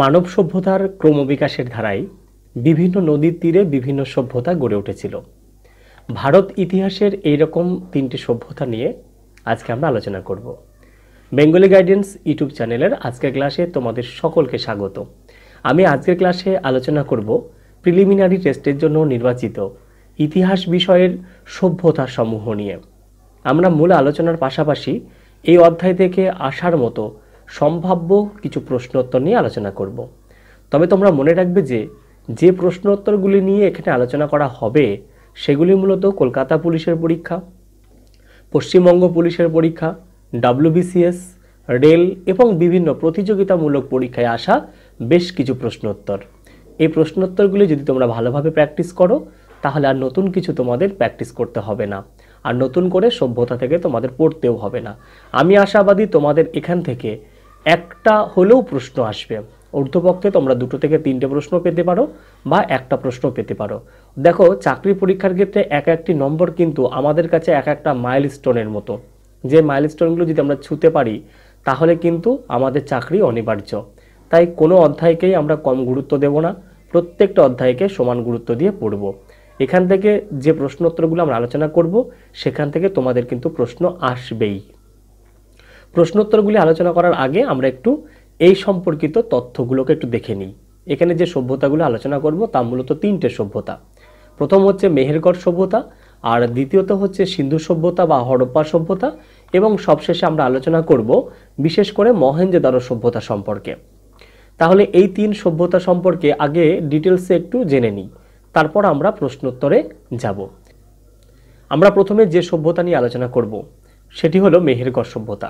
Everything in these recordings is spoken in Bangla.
মানব সভ্যতার ক্রমবিকাশের ধারায় বিভিন্ন নদীর তীরে বিভিন্ন সভ্যতা গড়ে উঠেছিল ভারত ইতিহাসের এইরকম তিনটি সভ্যতা নিয়ে আজকে আমরা আলোচনা করব বেঙ্গলি গাইডেন্স ইউটিউব চ্যানেলের আজকের ক্লাসে তোমাদের সকলকে স্বাগত আমি আজকের ক্লাসে আলোচনা করব প্রিলিমিনারি টেস্টের জন্য নির্বাচিত ইতিহাস বিষয়ের সভ্যতা সমূহ নিয়ে আমরা মূল আলোচনার পাশাপাশি এই অধ্যায় থেকে আসার মতো সম্ভাব্য কিছু প্রশ্ন উত্তর নিয়ে আলোচনা করব তবে তোমরা মনে রাখবে যে যে প্রশ্নোত্তরগুলি নিয়ে এখানে আলোচনা করা হবে সেগুলি মূলত কলকাতা পুলিশের পরীক্ষা পশ্চিমবঙ্গ পুলিশের পরীক্ষা ডাব্লিউবিসিএস রেল এবং বিভিন্ন প্রতিযোগিতামূলক পরীক্ষায় আসা বেশ কিছু প্রশ্নোত্তর এই প্রশ্নোত্তরগুলি যদি তোমরা ভালোভাবে প্র্যাকটিস করো তাহলে আর নতুন কিছু তোমাদের প্র্যাকটিস করতে হবে না আর নতুন করে সভ্যতা থেকে তোমাদের পড়তেও হবে না আমি আশাবাদী তোমাদের এখান থেকে একটা হলেও প্রশ্ন আসবে অর্ধপক্ষে তোমরা দুটো থেকে তিনটে প্রশ্ন পেতে পারো বা একটা প্রশ্ন পেতে পারো দেখো চাকরি পরীক্ষার ক্ষেত্রে এক একটি নম্বর কিন্তু আমাদের কাছে এক একটা মাইল স্টোনের মতো যে মাইল স্টোনগুলো যদি আমরা ছুতে পারি তাহলে কিন্তু আমাদের চাকরি অনিবার্য তাই কোনো অধ্যায়কেই আমরা কম গুরুত্ব দেব না প্রত্যেকটা অধ্যায়কে সমান গুরুত্ব দিয়ে পড়ব এখান থেকে যে প্রশ্নোত্তরগুলো আমরা আলোচনা করব সেখান থেকে তোমাদের কিন্তু প্রশ্ন আসবেই প্রশ্নোত্তরগুলি আলোচনা করার আগে আমরা একটু এই সম্পর্কিত তথ্যগুলোকে একটু দেখে নিই এখানে যে সভ্যতাগুলো আলোচনা করব তা মূলত তিনটে সভ্যতা প্রথম হচ্ছে মেহেরগড় সভ্যতা আর দ্বিতীয়ত হচ্ছে সিন্ধু সভ্যতা বা হরপ্পা সভ্যতা এবং সবশেষে আমরা আলোচনা করব বিশেষ করে মহেঞ্জোদারো সভ্যতা সম্পর্কে তাহলে এই তিন সভ্যতা সম্পর্কে আগে ডিটেলসে একটু জেনে নিই তারপর আমরা প্রশ্নোত্তরে যাব আমরা প্রথমে যে সভ্যতা নিয়ে আলোচনা করব সেটি হলো মেহেরগড় সভ্যতা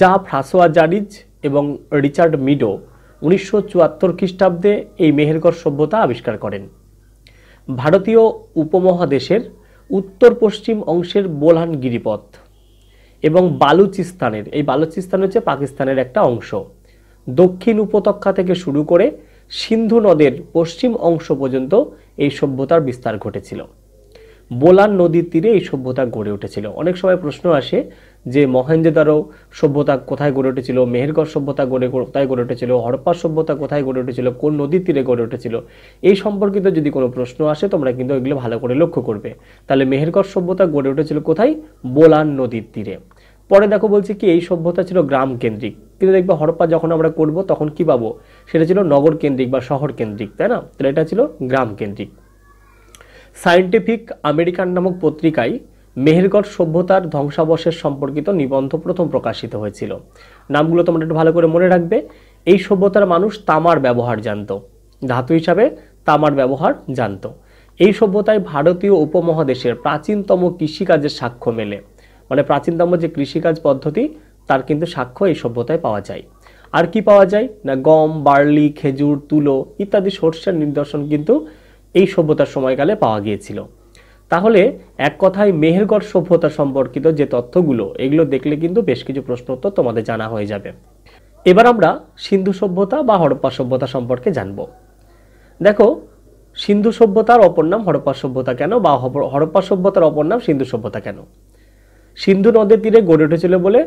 যা ফ্রাসোয়া জারিজ এবং রিচার্ড মিডো উনিশশো চুয়াত্তর খ্রিস্টাব্দে এই মেহেরগড় সভ্যতা আবিষ্কার করেন ভারতীয় উপমহাদেশের উত্তর পশ্চিম অংশের বোলহান গিরিপথ এবং বালুচিস্তানের এই বালুচিস্তান হচ্ছে পাকিস্তানের একটা অংশ দক্ষিণ উপত্যকা থেকে শুরু করে সিন্ধু নদের পশ্চিম অংশ পর্যন্ত এই সভ্যতার বিস্তার ঘটেছিল বোলান নদীর তীরে এই সভ্যতা গড়ে উঠেছিল অনেক সময় প্রশ্ন আসে যে মহেন্দ্রদারও সভ্যতা কোথায় গড়ে উঠেছিল মেহেরগড় সভ্যতা গড়ে কোথায় গড়ে উঠেছিল হরপ্পা সভ্যতা কোথায় গড়ে উঠেছিল কোন নদীর তীরে গড়ে উঠেছিল এই সম্পর্কিত যদি কোনো প্রশ্ন আসে তোমরা কিন্তু এগুলো ভালো করে লক্ষ্য করবে তাহলে মেহেরগড় সভ্যতা গড়ে উঠেছিল কোথায় বোলান নদীর তীরে পরে দেখো বলছি কি এই সভ্যতা ছিল গ্রাম কেন্দ্রিক কিন্তু দেখবে হরপ্পা যখন আমরা করব তখন কি পাবো সেটা ছিল নগর কেন্দ্রিক বা শহর কেন্দ্রিক তাই না তাহলে এটা ছিল গ্রাম কেন্দ্রিক সায়েন্টিফিক আমেরিকান নামক পত্রিকায় মেহেরগড় সভ্যতার ধ্বংসাবশেষ সম্পর্কিত নিবন্ধ প্রথম প্রকাশিত হয়েছিল নামগুলো তোমরা একটু ভালো করে মনে রাখবে এই সভ্যতার মানুষ তামার ব্যবহার জানত ধাতু হিসাবে তামার ব্যবহার জানত এই সভ্যতায় ভারতীয় উপমহাদেশের প্রাচীনতম কৃষিকাজের সাক্ষ্য মেলে মানে প্রাচীনতম যে কৃষিকাজ পদ্ধতি তার কিন্তু সাক্ষ্য এই সভ্যতায় পাওয়া যায় আর কি পাওয়া যায় না গম বার্লি খেজুর তুলো ইত্যাদি সর্ষের নিদর্শন কিন্তু এই সভ্যতার সময়কালে পাওয়া গিয়েছিল তাহলে এক কথায় মেহেরগড় সভ্যতা সম্পর্কিত যে তথ্যগুলো এগুলো দেখলে কিন্তু বেশ কিছু প্রশ্ন উত্তর তোমাদের জানা হয়ে যাবে এবার আমরা সিন্ধু সভ্যতা বা হরপ্পা সভ্যতা সম্পর্কে জানব দেখো সিন্ধু সভ্যতার অপর নাম হরপ্পা সভ্যতা কেন বা হরপ্পা সভ্যতার অপর নাম সিন্ধু সভ্যতা কেন সিন্ধু নদের তীরে গড়ে উঠেছিল বলে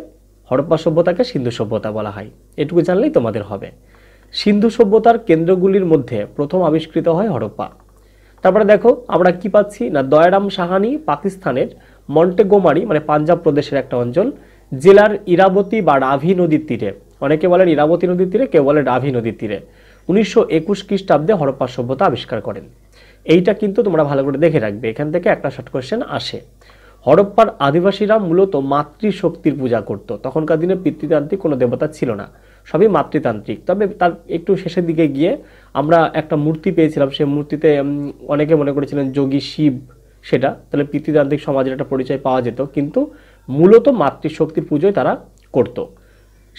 হরপ্পা সভ্যতাকে সিন্ধু সভ্যতা বলা হয় এটুকু জানলেই তোমাদের হবে সিন্ধু সভ্যতার কেন্দ্রগুলির মধ্যে প্রথম আবিষ্কৃত হয় হরপ্পা তারপরে দেখো আমরা কি পাচ্ছি না দয়ারাম সাহানি পাকিস্তানের মন্টেগোমারি মানে পাঞ্জাব প্রদেশের একটা অঞ্চল জেলার ইরাবতী বা রাভি নদীর তীরে অনেকে বলেন ইরাবতী নদীর তীরে কেউ বলে রাভি নদীর তীরে উনিশশো একুশ খ্রিস্টাব্দে হরপ্পা সভ্যতা আবিষ্কার করেন এইটা কিন্তু তোমরা ভালো করে দেখে রাখবে এখান থেকে একটা শর্ট কোয়েশ্চেন আসে হরপ্পার আদিবাসীরা মূলত মাতৃশক্তির পূজা করত তখনকার দিনে পিতৃতান্ত্রিক কোনো দেবতা ছিল না সবই মাতৃতান্ত্রিক তবে তার একটু শেষের দিকে গিয়ে আমরা একটা মূর্তি পেয়েছিলাম সেই মূর্তিতে অনেকে মনে করেছিলেন যোগী শিব সেটা তাহলে পিতৃতান্ত্রিক সমাজের একটা পরিচয় পাওয়া যেত কিন্তু মূলত মাতৃশক্তির পুজোয় তারা করত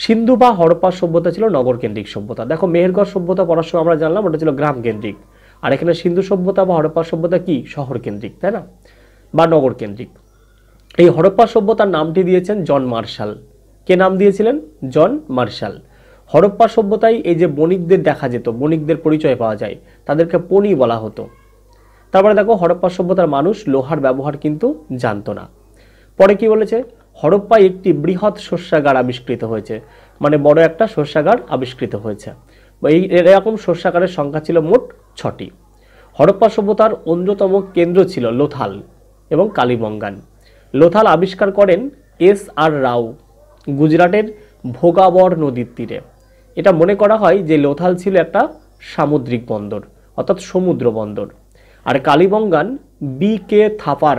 সিন্ধু বা হরপ্পা সভ্যতা ছিল নগর কেন্দ্রিক সভ্যতা দেখো মেহেরগড় সভ্যতা পড়ার সময় আমরা জানলাম ওটা ছিল গ্রাম কেন্দ্রিক আর এখানে সিন্ধু সভ্যতা বা হরপ্পা সভ্যতা কি শহর কেন্দ্রিক তাই না বা নগর কেন্দ্রিক এই হরপ্পা সভ্যতার নামটি দিয়েছেন জন মার্শাল কে নাম দিয়েছিলেন জন মার্শাল হরপ্পা সভ্যতায় এই যে বণিকদের দেখা যেত বণিকদের পরিচয় পাওয়া যায় তাদেরকে পণি বলা হতো তারপরে দেখো হরপ্পা সভ্যতার মানুষ লোহার ব্যবহার কিন্তু জানতো না পরে কি বলেছে হরপ্পায় একটি বৃহৎ শস্যাগার আবিষ্কৃত হয়েছে মানে বড় একটা শস্যাগার আবিষ্কৃত হয়েছে এই এরকম শস্যাগারের সংখ্যা ছিল মোট ছটি হরপ্পা সভ্যতার অন্যতম কেন্দ্র ছিল লোথাল এবং কালীবঙ্গান লোথাল আবিষ্কার করেন এস আর রাও গুজরাটের ভোগাবর নদীর তীরে এটা মনে করা হয় যে লোথাল ছিল একটা সামুদ্রিক বন্দর অর্থাৎ সমুদ্র বন্দর আর কালীবঙ্গান বি কে থাপার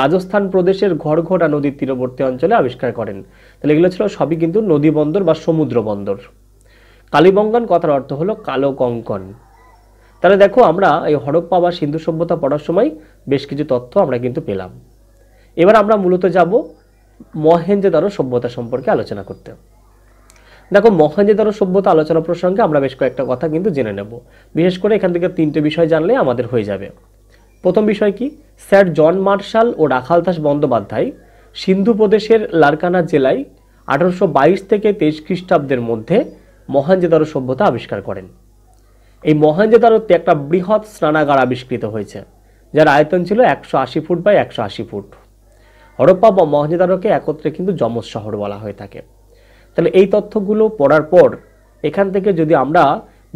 রাজস্থান প্রদেশের ঘরঘটা নদীর তীরবর্তী অঞ্চলে আবিষ্কার করেন তাহলে এগুলো ছিল সবই কিন্তু নদী বন্দর বা সমুদ্র বন্দর কালীবঙ্গান কথার অর্থ হলো কালো কঙ্কন তাহলে দেখো আমরা এই হরপ্পা বা সিন্ধু সভ্যতা পড়ার সময় বেশ কিছু তথ্য আমরা কিন্তু পেলাম এবার আমরা মূলত যাব মহেঞ্জেদারো সভ্যতা সম্পর্কে আলোচনা করতে দেখো মহেঞ্জেদারো সভ্যতা আলোচনা প্রসঙ্গে আমরা বেশ কয়েকটা কথা কিন্তু জেনে নেব বিশেষ করে এখান থেকে তিনটে বিষয় জানলে আমাদের হয়ে যাবে প্রথম বিষয় কি স্যার জন মার্শাল ও রাখালদাস বন্দ্যোপাধ্যায় সিন্ধু প্রদেশের লারকানা জেলায় আঠারোশো বাইশ থেকে তেইশ খ্রিস্টাব্দের মধ্যে মহেঞ্জেদারো সভ্যতা আবিষ্কার করেন এই মহেঞ্জেদারোতে একটা বৃহৎ স্নানাগার আবিষ্কৃত হয়েছে যার আয়তন ছিল একশো ফুট বাই একশো ফুট হরপ্পা বা মহাজেদারকে একত্রে কিন্তু যমজ শহর বলা হয়ে থাকে তাহলে এই তথ্যগুলো পড়ার পর এখান থেকে যদি আমরা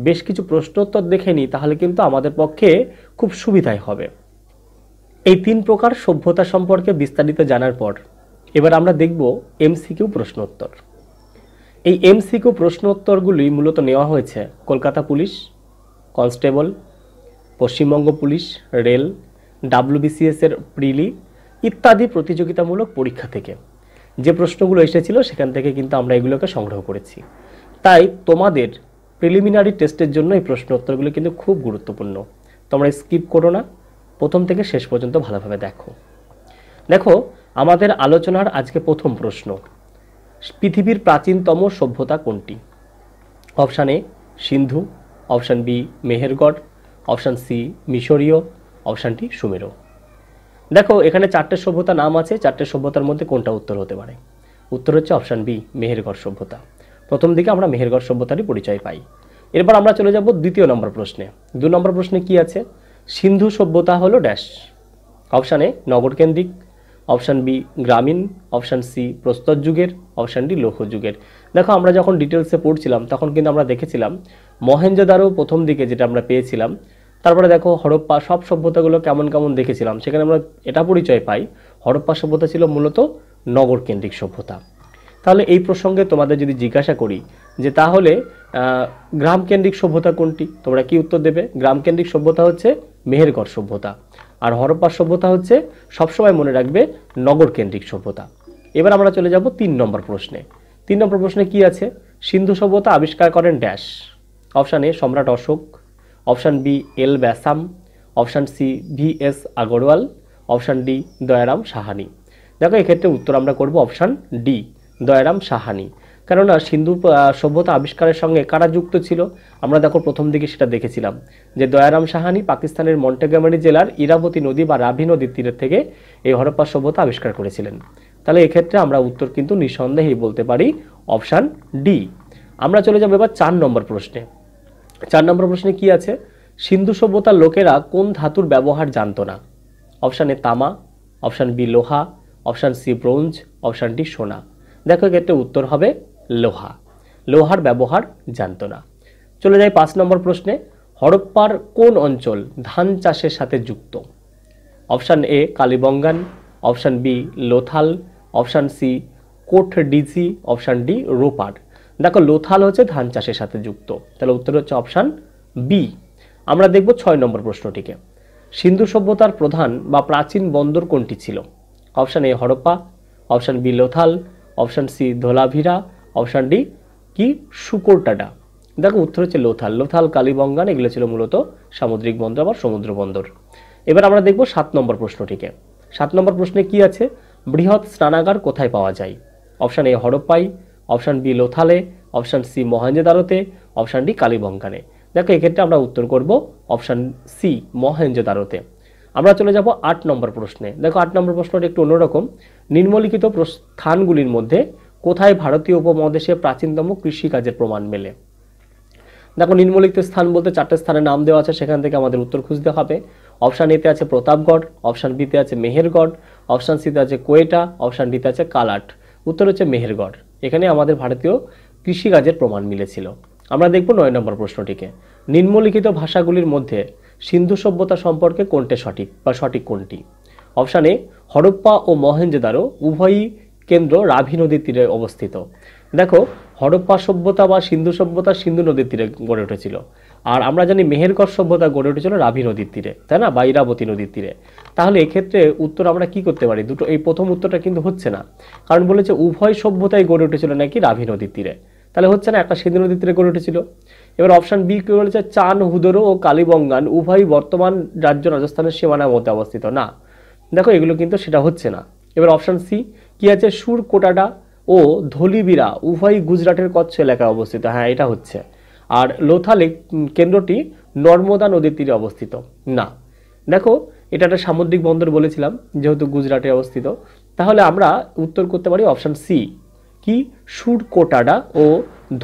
বেশ কিছু প্রশ্নোত্তর দেখে নিই তাহলে কিন্তু আমাদের পক্ষে খুব সুবিধাই হবে এই তিন প্রকার সভ্যতা সম্পর্কে বিস্তারিত জানার পর এবার আমরা দেখব এমসিকিউ প্রশ্নোত্তর এই এমসিকিউ প্রশ্নোত্তরগুলি মূলত নেওয়া হয়েছে Kolkata police constable Paschimbanga police rail ডাব্লিউবিসিএসের প্রিলি ইত্যাদি প্রতিযোগিতামূলক পরীক্ষা থেকে যে প্রশ্নগুলো এসেছিল সেখান থেকে কিন্তু আমরা এগুলোকে সংগ্রহ করেছি তাই তোমাদের প্রিলিমিনারি টেস্টের জন্য এই প্রশ্ন উত্তরগুলো কিন্তু খুব গুরুত্বপূর্ণ তোমরা স্কিপ করো না প্রথম থেকে শেষ পর্যন্ত ভালোভাবে দেখো দেখো আমাদের আলোচনার আজকে প্রথম প্রশ্ন পৃথিবীর প্রাচীনতম সভ্যতা কোনটি option A Sindhu option B Mehrgarh option C মিশরীয় অপশানটি সুমেরো দেখো এখানে চারটে সভ্যতা নাম আছে চারটে সভ্যতার মধ্যে কোনটা উত্তর হতে পারে উত্তর হচ্ছে অপশান বি মেহেরগড় সভ্যতা প্রথম দিকে আমরা মেহেরগড় সভ্যতারই পরিচয় পাই এরপর আমরা চলে যাব দ্বিতীয় নম্বর প্রশ্নে দু নম্বর প্রশ্নে কি আছে সিন্ধু সভ্যতা হলো ড্যাশ অপশান এ নগরকেন্দ্রিক অপশান বি গ্রামীণ অপশান সি প্রস্তর যুগের অপশান ডি লৌহ যুগের দেখো আমরা যখন ডিটেলসে পড়ছিলাম তখন কিন্তু আমরা দেখেছিলাম মহেঞ্জোদারো প্রথম দিকে যেটা আমরা পেয়েছিলাম তারপরে দেখো হরপ্পা সব সভ্যতাগুলো কেমন কেমন দেখেছিলাম সেখানে আমরা এটা পরিচয় পাই হরপ্পা সভ্যতা ছিল মূলত নগর কেন্দ্রিক সভ্যতা তাহলে এই প্রসঙ্গে তোমাদের যদি জিজ্ঞাসা করি যে তাহলে গ্রামকেন্দ্রিক সভ্যতা কোনটি তোমরা কি উত্তর দেবে গ্রামকেন্দ্রিক সভ্যতা হচ্ছে মেহেরগড় সভ্যতা আর হরপ্পা সভ্যতা হচ্ছে সবসময় মনে রাখবে নগর কেন্দ্রিক সভ্যতা এবার আমরা চলে যাব তিন নম্বর প্রশ্নে তিন নম্বর প্রশ্নে কি আছে সিন্ধু সভ্যতা আবিষ্কার করেন ড্যাশ অপশান এ সম্রাট Ashoka option B L Basham option C V S Agrawal option D Dayaram Sahni দেখো এক্ষেত্রে উত্তর আমরা করব অপশান ডি দয়ারাম সাহানি কেননা সিন্ধু সভ্যতা আবিষ্কারের সঙ্গে কারা যুক্ত ছিল আমরা দেখো প্রথম দিকে সেটা দেখেছিলাম যে দয়ারাম সাহানি পাকিস্তানের মন্টেগামারি জেলার ইরাবতী নদী বা রাভি নদীর তীরের থেকে এই হরপ্পা সভ্যতা আবিষ্কার করেছিলেন তাহলে এক্ষেত্রে আমরা উত্তর কিন্তু নিঃসন্দেহেই বলতে পারি অপশান ডি আমরা চলে যাবো এবার চার নম্বর প্রশ্নে চার নম্বর প্রশ্নে কি আছে সিন্ধু সভ্যতার লোকেরা কোন ধাতুর ব্যবহার জানত না অপশানে তামা অপশান বি লোহা option C bronze option D সোনা দেখো ক্ষেত্রে উত্তর হবে লোহা লোহার ব্যবহার জানত না চলে যাই পাঁচ নম্বর প্রশ্নে হরপ্পার কোন অঞ্চল ধান চাষের সাথে যুক্ত option A Kalibangan option B Lothal option C Kot Diji option D Ropar দেখো লোথাল হচ্ছে ধান চাষের সাথে যুক্ত তাহলে উত্তর হচ্ছে অপশান বি আমরা দেখব ছয় নম্বর প্রশ্নটিকে সিন্ধু সভ্যতার প্রধান বা প্রাচীন বন্দর কোনটি ছিল option A Harappa option B Lothal option C Dholavira option D কি শুকোরটাডা দেখো উত্তর হচ্ছে লোথাল লোথাল কালীবঙ্গান এগুলো ছিল মূলত সামুদ্রিক বন্দর বা সমুদ্র বন্দর এবার আমরা দেখব সাত নম্বর প্রশ্নটিকে সাত নম্বর প্রশ্নে কি আছে বৃহৎ স্নানাগার কোথায় পাওয়া যায় অপশান এ হরপ্পাই অপশান বি লোথালে অপশান সি মহেঞ্জোদারোতে অপশান ডি কালীবঙ্কানে দেখো এক্ষেত্রে আমরা উত্তর করব অপশান সি মহেঞ্জোদারোতে আমরা চলে যাব আট নম্বর প্রশ্নে দেখো আট নম্বর প্রশ্নটি একটু অন্যরকম নিম্নলিখিত স্থানগুলির মধ্যে কোথায় ভারতীয় উপমহাদেশে প্রাচীনতম কৃষিকাজের প্রমাণ মেলে দেখো নিম্নলিখিত স্থান বলতে চারটে স্থানের নাম দেওয়া আছে সেখান থেকে আমাদের উত্তর খুঁজতে হবে অপশান এতে আছে প্রতাপগড় অপশান বিতে আছে মেহেরগড় অপশান সিতে আছে কোয়েটা অপশান ডিতে আছে কালাট উত্তর হচ্ছে মেহেরগড় এখানে আমাদের ভারতীয় কৃষিকাজের প্রমাণ মিলেছিল আমরা দেখব নয় নম্বর প্রশ্নটিকে নিম্নলিখিত ভাষাগুলির মধ্যে সিন্ধু সভ্যতা সম্পর্কে কোনটি সঠিক বা সঠিক কোনটি অপশান এ হরপ্পা ও মহেঞ্জোদারো উভয়ই কেন্দ্র রাভি নদীর তীরে অবস্থিত দেখো হরপ্পা সভ্যতা বা সিন্ধু সভ্যতা সিন্ধু নদীর তীরে গড়ে উঠেছিল আর আমরা জানি মেহেরগড় সভ্যতা গড়ে উঠেছিল রাভি নদীর তীরে তাই না বা ইরাবতী নদীর তীরে তাহলে এক্ষেত্রে উত্তর আমরা কি করতে পারি দুটো এই প্রথম উত্তরটা কিন্তু হচ্ছে না কারণ বলেছে উভয় সভ্যতাই গড়ে উঠেছিল নাকি রাভি নদীর তীরে তাহলে হচ্ছে না একটা সিন্ধু নদীর তীরে গড়ে উঠেছিল এবার অপশান বি কি বলেছে চান হুদরো ও কালীবঙ্গান উভয়ই বর্তমান রাজ্য রাজস্থানের সীমানার মধ্যে অবস্থিত না দেখো এগুলো কিন্তু সেটা হচ্ছে না এবার অপশান সি কি আছে সুর কোটাডা ও ধলিবিরা উভয়ই গুজরাটের কচ্ছ এলাকায় অবস্থিত হ্যাঁ এটা হচ্ছে আর লোথা লেক কেন্দ্রটি নর্মদা নদীর তীরে অবস্থিত না দেখো এটা একটা সামুদ্রিক বন্দর বলেছিলাম যেহেতু গুজরাটে অবস্থিত তাহলে আমরা উত্তর করতে পারি অপশান সি কি সুরকোটাডা ও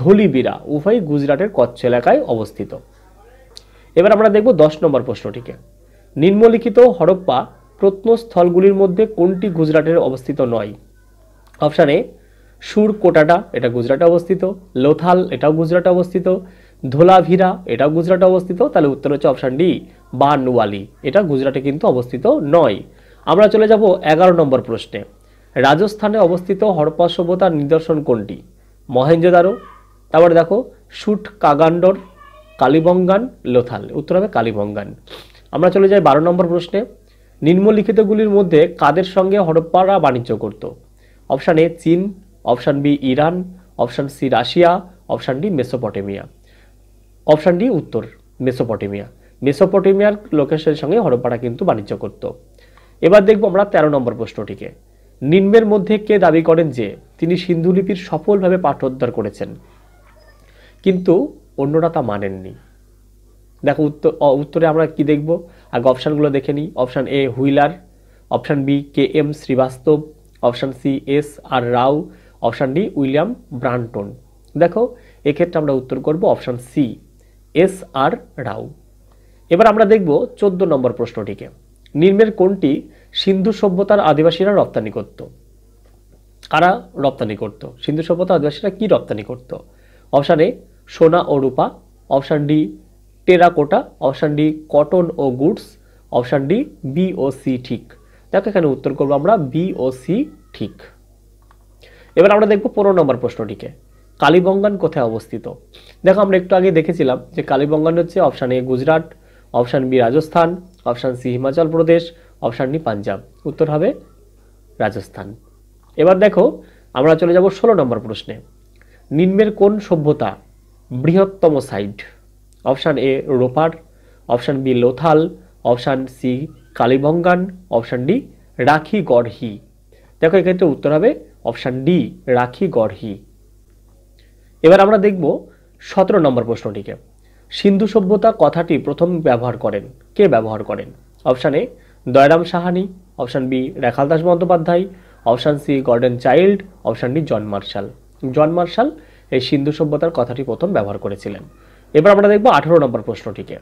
ধলিবিরা উভয় গুজরাটের কচ্ছ এলাকায় অবস্থিত এবার আমরা দেখব দশ নম্বর প্রশ্নটিকে নিম্নলিখিত হরপ্পা প্রত্নস্থলগুলির মধ্যে কোনটি গুজরাটের অবস্থিত নয় অপশান এ সুর কোটাটা এটা গুজরাটে অবস্থিত লোথাল এটাও গুজরাটে অবস্থিত ধোলাভিরা এটাও গুজরাটে অবস্থিত তাহলে উত্তর হচ্ছে অপশান ডি বানুয়ালি এটা গুজরাটে কিন্তু অবস্থিত নয় আমরা চলে যাব এগারো নম্বর প্রশ্নে রাজস্থানে অবস্থিত হরপ্পা সভ্যতার নিদর্শন কোনটি মহেঞ্জোদারো তারপরে দেখো সুট কাগান্ডর কালীবঙ্গান লোথাল উত্তর হবে কালীবঙ্গান আমরা চলে যাই বারো নম্বর প্রশ্নে নিম্নলিখিতগুলির মধ্যে কাদের সঙ্গে হরপ্পারা বাণিজ্য করত অপশান এ চীন option B Iran option C Russia option D Mesopotamia option D উত্তর মেসোপটেমিয়া মেসোপটেমিয়ার লোকেশনের সঙ্গে হরপ্পারা কিন্তু বাণিজ্য করত এবার দেখব আমরা ১৩ নম্বর প্রশ্নটিকে নিম্নের মধ্যে কে দাবি করেন যে তিনি সিন্ধু লিপির সফলভাবে পাঠোদ্ধার করেছেন কিন্তু অন্যরা তা মানেননি দেখো উত্তর উত্তরে আমরা কি দেখব আগে অপশানগুলো দেখে নিই option A Wheeler option B K M Srivastava option C S R Rao option D William Brunton দেখো এক্ষেত্রে আমরা উত্তর করব option C S R Rao এবার আমরা দেখব চোদ্দ নম্বর প্রশ্নটিকে নির্মের কোনটি সিন্ধু সভ্যতার আদিবাসীরা রপ্তানি করত কারা রপ্তানি করত সিন্ধু সভ্যতা আদিবাসীরা কি রপ্তানি করত অপশান এ সোনা ও রূপা option D terracotta option D cotton ও গুডস অপশান ডি বি ও সি ঠিক দেখো এখানে উত্তর করবো আমরা বি ও সি ঠিক এবার আমরা দেখব পনেরো নম্বর প্রশ্নটিকে কালীবঙ্গান কোথায় অবস্থিত দেখো আমরা একটু আগে দেখেছিলাম যে কালীবঙ্গান হচ্ছে option A Gujarat option B Rajasthan option C Himachal Pradesh option D Punjab উত্তর হবে রাজস্থান এবার দেখো আমরা চলে যাব ষোলো নম্বর প্রশ্নে নিম্নের কোন সভ্যতা বৃহত্তম site option A Ropar option B Lothal option C Kalibangan option D Rakhigarhi দেখো এক্ষেত্রে উত্তর হবে অপশান ডি রাখি গড়হি এবার আমরা দেখব সতেরো নম্বর প্রশ্নটিকে সিন্ধু সভ্যতা কথাটি প্রথম ব্যবহার করেন কে ব্যবহার করেন option A Dayaram Sahni option B Rakhal Das Bandyopadhyay option C Gordon Childe option D John Marshall John Marshall এই সিন্ধু সভ্যতার কথাটি প্রথম ব্যবহার করেছিলেন এবার আমরা দেখব আঠেরো নম্বর প্রশ্নটিকে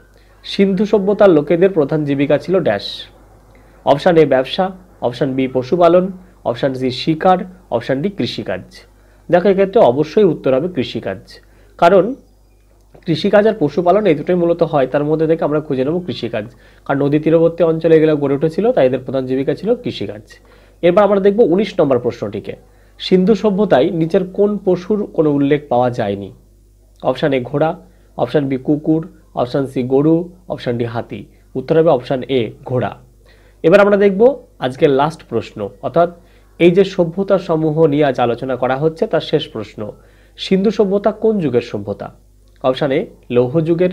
সিন্ধু সভ্যতার লোকেদের প্রধান জীবিকা ছিল ড্যাশ অপশান এ ব্যবসা অপশান বি পশুপালন অপশান সি শিকার অপশান ডি কৃষিকাজ দেখো এক্ষেত্রে অবশ্যই উত্তর হবে কৃষিকাজ কারণ কৃষিকাজ আর পশুপালন এই দুটোই মূলত হয় তার মধ্যে থেকে আমরা খুঁজে নেব কৃষিকাজ কারণ নদী তীরবর্তী অঞ্চলে এগুলো গড়ে উঠেছিল তাই এদের প্রধান জীবিকা ছিল কৃষিকাজ এরপর আমরা দেখব ১৯ নম্বর প্রশ্নটিকে সিন্ধু সভ্যতায় নিচের কোন পশুর কোনো উল্লেখ পাওয়া যায়নি অপশান এ ঘোড়া অপশান বি কুকুর অপশান সি গরু অপশান ডি হাতি উত্তর হবে অপশান এ ঘোড়া এবার আমরা দেখব আজকের লাস্ট প্রশ্ন অর্থাৎ এই যে সভ্যতা সমূহ নিয়ে আজ আলোচনা করা হচ্ছে তার শেষ প্রশ্ন সিন্ধু সভ্যতা কোন যুগের সভ্যতা অপশান এ লৌহ যুগের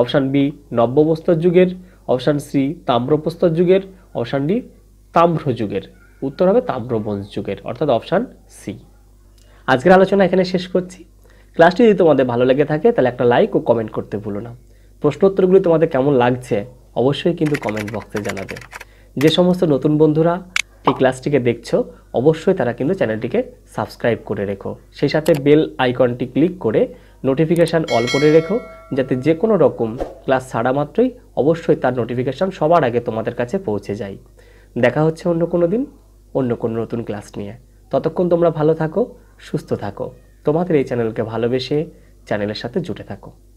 অপশান বি নব্যবস্তর যুগের অপশান সি তাম্রপ্রস্তর যুগের অপশান ডি তাম্র যুগের উত্তর হবে তাম্রবঞ্জ যুগের অর্থাৎ অপশান সি আজকের আলোচনা এখানে শেষ করছি ক্লাসটি যদি তোমাদের ভালো লেগে থাকে তাহলে একটা লাইক ও কমেন্ট করতে ভুলো না প্রশ্নোত্তরগুলি তোমাদের কেমন লাগছে অবশ্যই কিন্তু কমেন্ট বক্সে জানাবে যে সমস্ত নতুন বন্ধুরা এই ক্লাসটিকে দেখছো অবশ্যই তারা কিন্তু চ্যানেলটিকে সাবস্ক্রাইব করে রেখো সেই সাথে বেল আইকনটি ক্লিক করে নোটিফিকেশান অল করে রেখো যাতে যে কোনো রকম ক্লাস ছাড়া মাত্রই অবশ্যই তার নোটিফিকেশান সবার আগে তোমাদের কাছে পৌঁছে যায় দেখা হচ্ছে অন্য কোনো দিন অন্য কোনো নতুন ক্লাস নিয়ে ততক্ষণ তোমরা ভালো থাকো সুস্থ থাকো তোমাদের এই চ্যানেলকে ভালোবেসে চ্যানেলের সাথে জুটে থাকো